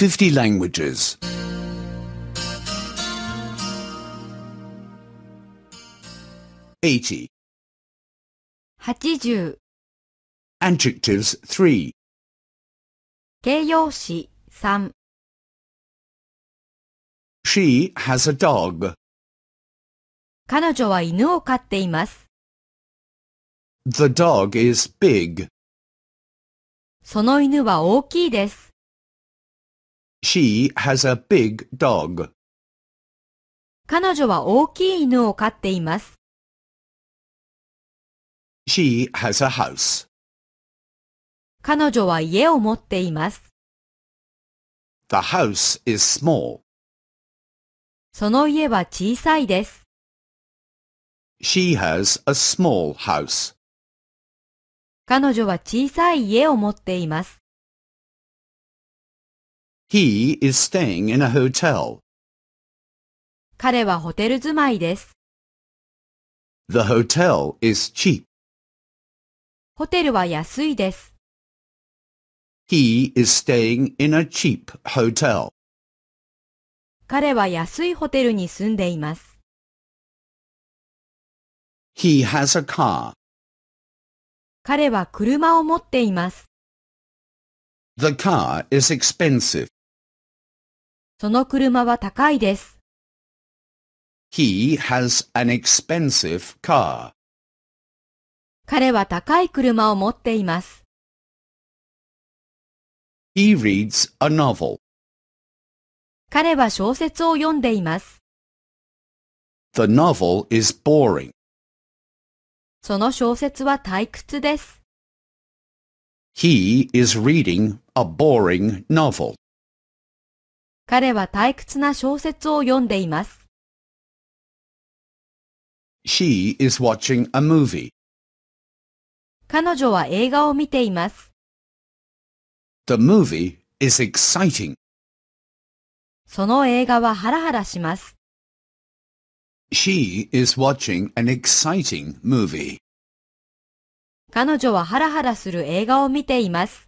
50 languages. 80. 80 Adjectives 3. 形容詞3 She has a dog. 彼女は犬を飼っています。The dog is big. その犬は大きいです。She has a big dog. 彼女は大きい犬を飼っています。She has a house. 彼女は家を持っています。The house is small. その家は小さいです。She has a small house. 彼女は小さい家を持っています。He is staying in a hotel. 彼はホテル住まいです。The hotel is cheap. ホテルは安いです。He is staying in a cheap hotel. 彼は安いホテルに住んでいます。He has a car. 彼は車を持っています。The car is expensive. その車は高いです。He has an expensive car. 彼は高い車を持っています。He reads a novel. 彼は小説を読んでいます。The novel is boring. その小説は退屈です。He is reading a boring novel. 彼は退屈な小説を読んでいます。She is watching a movie. 彼女は映画を見ています。The movie is exciting. その映画はハラハラします。She is watching an exciting movie. 彼女はハラハラする映画を見ています。